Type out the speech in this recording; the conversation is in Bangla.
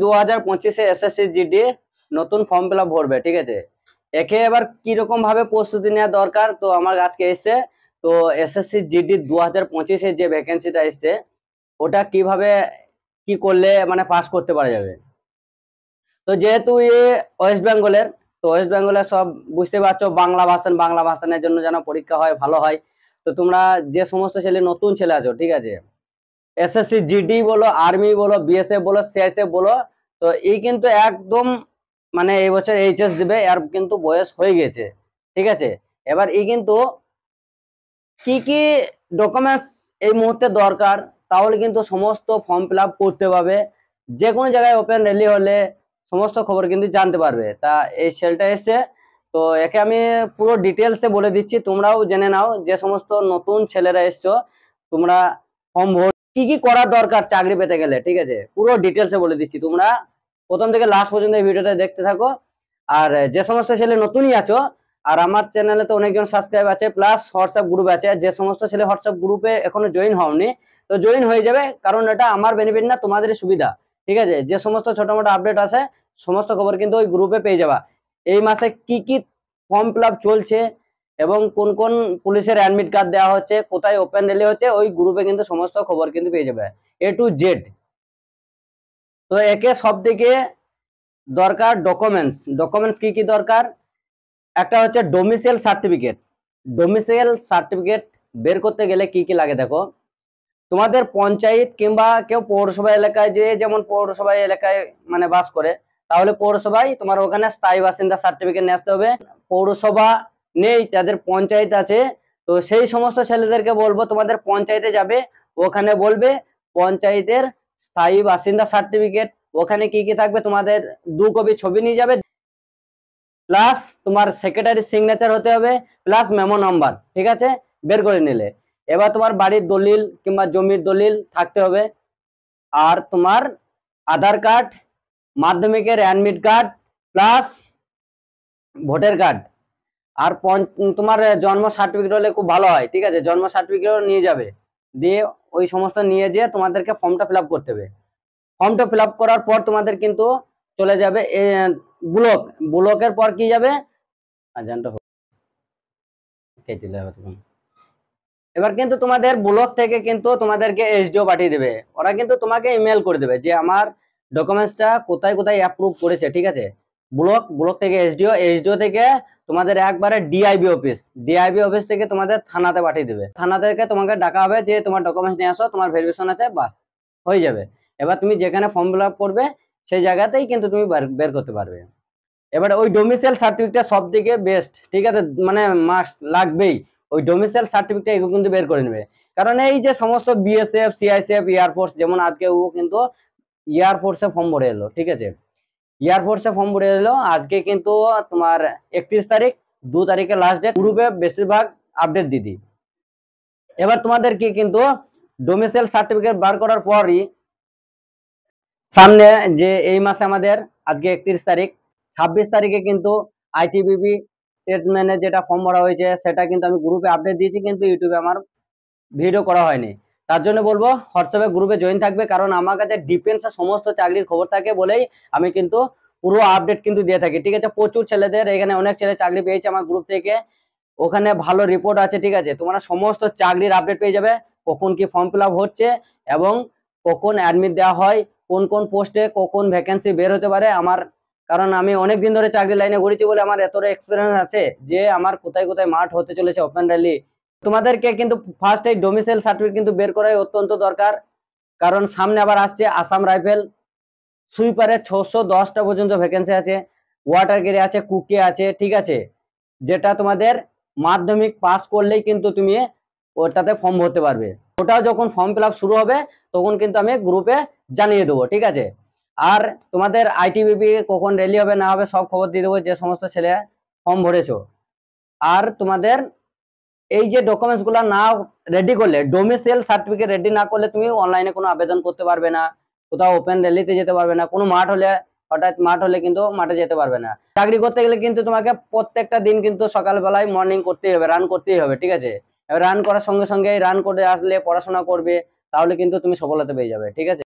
এসএসসি নতুন ফর্ম ফিল ভরবে ঠিক আছে একে এবার কিরকম ভাবে প্রস্তুতি নেওয়া দরকার তো আমার আজকে এসছে তো এসএসসি জিডি দু হাজার যে ভ্যাকেন্সিটা এসছে ওটা কিভাবে কি করলে মানে পাস করতে পারা যাবে তো যেহেতু এ ওয়েস্ট বেঙ্গলের তো ওয়েস্ট বেঙ্গলের সব বুঝতে পারছো বাংলা ভাষণ বাংলা ভাষণের জন্য যেন পরীক্ষা হয় ভালো হয় তো তোমরা যে সমস্ত ছেলে নতুন ছেলে আছো ঠিক আছে এসএসসি জিডি বলো আর্মি বলো বিএসএফ বলো সিআইএসএফ বলো তো এই কিন্তু একদম মানে এই বছর এইচএস দিবে আর কিন্তু বয়স হয়ে গেছে ঠিক আছে এবার এই কিন্তু কি কি ডকুমেন্টস এই মুহূর্তে দরকার তাহলে কিন্তু সমস্ত ফর্ম ফিল করতে পারবে যে কোনো জায়গায় ওপেন র্যালি হলে সমস্ত খবর কিন্তু জানতে পারবে তা এই সেলটা এসছে তো একে আমি পুরো ডিটেলসে বলে দিচ্ছি তোমরাও জেনে নাও যে সমস্ত নতুন ছেলেরা এসছো তোমরা ফর্ম কি কি করা দরকার চাকরি পেতে গেলে ঠিক আছে পুরো ডিটেলসে বলে দিচ্ছি তোমরা প্রথম থেকে লাস্ট পর্যন্ত এই ভিডিওটা দেখতে থাকো আর যে সমস্ত ছেলে নতুনই আছো আর আমার চ্যানেলে তো অনেকজন সাবস্ক্রাইব আছে প্লাস হোয়াটসঅ্যাপ গ্রুপ আছে যে সমস্ত ছেলে হোয়াটসঅ্যাপ গ্রুপে এখনো জয়েন হওনি তো জয়েন হয়ে যাবে কারণ এটা আমার বেনিফিট না তোমাদের সুবিধা ঠিক আছে যে সমস্ত ছোট মোটো আপডেট আছে সমস্ত খবর কিন্তু ওই গ্রুপে পেয়ে যাবা এই মাসে কি কি ফর্ম ফিল চলছে এবং কোন কোন পুলিশের অ্যাডমিট কার্ড দেওয়া হচ্ছে কোথায় ওপেন দিলে হচ্ছে ওই গ্রুপে কিন্তু সমস্ত খবর কিন্তু পেয়ে যাবে এ টু জেড তো একে সব থেকে দরকার ডকুমেন্টস ডকুমেন্টস কি কি দরকার একটা হচ্ছে ডোমিসাইল সার্টিফিকেট ডোমিসাইল সার্টিফিকেট বের করতে গেলে কি কি লাগে দেখো তোমাদের পঞ্চায়েত কিংবা কেউ পৌরসভা এলাকায় যে যেমন পৌরসভা এলাকায় মানে বাস করে তাহলে পৌরসভায় তোমার ওখানে স্থায়ী বাসিন্দা সার্টিফিকেট নিয়ে আসতে হবে পৌরসভা নেই তাদের পঞ্চায়েত আছে তো সেই সমস্ত ছেলেদেরকে বলবো তোমাদের পঞ্চায়েতে যাবে ওখানে বলবে পঞ্চায়েতের স্থায়ী বাসিন্দা সার্টিফিকেট ওখানে কি কি থাকবে তোমাদের দু কপি ছবি নিয়ে যাবে প্লাস তোমার সেক্রেটারি সিগনেচার হতে হবে প্লাস মেমো নাম্বার ঠিক আছে বের করে নিলে এবার তোমার বাড়ির দলিল কিংবা জমির দলিল থাকতে হবে আর তোমার আধার কার্ড মাধ্যমিকের admit card plus voter card আর তোমার জন্ম সার্টিফিকেট হলে খুব ভালো হয় ঠিক আছে জন্ম সার্টিফিকেট নিয়ে যাবে দিয়ে ওই সমস্ত নিয়ে যেয়ে তোমাদেরকে ফর্মটা ফিল করতে হবে ফর্মটা ফিল করার পর তোমাদের কিন্তু চলে যাবে ব্লক ব্লকের পর কি যাবে এবার কিন্তু তোমাদের ব্লক থেকে কিন্তু তোমাদেরকে এসডিও পাঠিয়ে দেবে ওরা কিন্তু তোমাকে ইমেল করে দেবে যে আমার ডকুমেন্টসটা কোথায় কোথায় অ্যাপ্রুভ করেছে ঠিক আছে ব্লক ব্লক থেকে এসডিও এসডিও থেকে তোমাদের একবারে ডিআইবি অফিস ডিআইবি অফিস থেকে তোমাদের থানাতে পাঠিয়ে দেবে থানা থেকে তোমাকে ডাকা হবে যে তোমার ডকুমেন্টস নিয়ে আসো তোমার ভেরিফিকেশন আছে বাস হয়ে যাবে এবার তুমি যেখানে ফর্ম ফিল করবে সেই জায়গাতেই কিন্তু তুমি বের করতে পারবে এবার ওই ডোমিসাইল সার্টিফিকেটটা সব থেকে বেস্ট ঠিক আছে মানে মাস্ট লাগবেই ওই ডোমিসাইল সার্টিফিকেটটা এগুলো কিন্তু বের করে নেবে কারণ এই যে সমস্ত বিএসএফ সিআইসিএফ এয়ারফোর্স যেমন আজকে ও কিন্তু এয়ারফোর্সে ফর্ম ভরে এলো ঠিক আছে এয়ারফোর্সে ফর্ম ভরে দিল আজকে কিন্তু তোমার একত্রিশ তারিখ দু তারিখে লাস্ট ডেট গ্রুপে বেশিরভাগ আপডেট দিদি এবার তোমাদের কি কিন্তু ডোমিসাইল সার্টিফিকেট বার করার পরই সামনে যে এই মাসে আমাদের আজকে একত্রিশ তারিখ ছাব্বিশ তারিখে কিন্তু আইটিবিপি স্টেটমেন্টে যেটা ফর্ম ভরা হয়েছে সেটা কিন্তু আমি গ্রুপে আপডেট দিয়েছি কিন্তু ইউটিউবে আমার ভিডিও করা হয়নি তার জন্য বলবো হোয়াটসঅ্যাপে গ্রুপে জয়েন থাকবে কারণ আমার কাছে আর সমস্ত চাকরির খবর থাকে বলেই আমি কিন্তু পুরো আপডেট কিন্তু দিয়ে থাকি ঠিক আছে প্রচুর ছেলেদের এখানে অনেক ছেলে চাকরি পেয়েছে আমার গ্রুপ থেকে ওখানে ভালো রিপোর্ট আছে ঠিক আছে তোমরা সমস্ত চাকরির আপডেট পেয়ে যাবে কখন কি ফর্ম ফিল হচ্ছে এবং কখন অ্যাডমিট দেওয়া হয় কোন কোন পোস্টে কখন ভ্যাকেন্সি বের হতে পারে আমার কারণ আমি অনেক দিন ধরে চাকরি লাইনে ঘুরেছি বলে আমার এতটা এক্সপিরিয়েন্স আছে যে আমার কোথায় কোথায় মাঠ হতে চলেছে ওপেন র্যালি তোমাদেরকে কিন্তু ফার্স্ট এই ডোমিসাইল সার্টিফিকেট কিন্তু বের করাই অত্যন্ত দরকার কারণ সামনে আবার আসছে আসাম রাইফেল সুইপারে ছশো দশটা পর্যন্ত ভ্যাকেন্সি আছে ওয়াটার গেড়ে আছে কুকে আছে ঠিক আছে যেটা তোমাদের মাধ্যমিক পাস করলেই কিন্তু তুমি ওটাতে ফর্ম ভরতে পারবে ওটাও যখন ফর্ম ফিল শুরু হবে তখন কিন্তু আমি গ্রুপে জানিয়ে দেবো ঠিক আছে আর তোমাদের আইটিবিপি কখন র্যালি হবে না হবে সব খবর দিয়ে দেবো যে সমস্ত ছেলে ফর্ম ভরেছো আর তোমাদের এই যে ডকুমেন্টস গুলা না রেডি করলে ডোমিসেল সার্টিফিকেট রেডি না করলে তুমি অনলাইনে কোনো আবেদন করতে পারবে না কোথাও ওপেন র্যালিতে যেতে পারবে না কোনো মাঠ হলে হঠাৎ মাঠ হলে কিন্তু মাঠে যেতে পারবে না চাকরি করতে গেলে কিন্তু তোমাকে প্রত্যেকটা দিন কিন্তু সকালবেলায় মর্নিং করতেই হবে রান করতেই হবে ঠিক আছে রান করার সঙ্গে সঙ্গে রান করে আসলে পড়াশোনা করবে তাহলে কিন্তু তুমি সফলতা পেয়ে যাবে ঠিক আছে